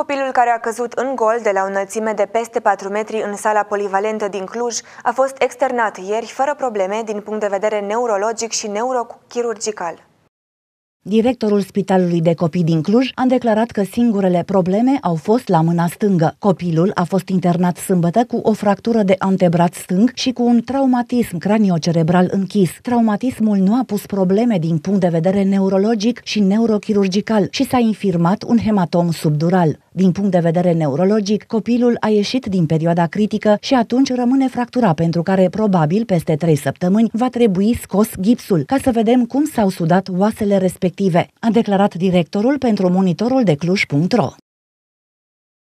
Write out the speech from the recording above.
Copilul care a căzut în gol de la o înălțime de peste 4 metri în sala polivalentă din Cluj a fost externat ieri fără probleme din punct de vedere neurologic și neurochirurgical. Directorul Spitalului de Copii din Cluj a declarat că singurele probleme au fost la mâna stângă. Copilul a fost internat sâmbătă cu o fractură de antebraț stâng și cu un traumatism craniocerebral închis. Traumatismul nu a pus probleme din punct de vedere neurologic și neurochirurgical și s-a infirmat un hematom subdural. Din punct de vedere neurologic, copilul a ieșit din perioada critică și atunci rămâne fractura pentru care probabil peste 3 săptămâni va trebui scos gipsul ca să vedem cum s-au sudat oasele respective, a declarat directorul pentru monitorul de cluj.ro.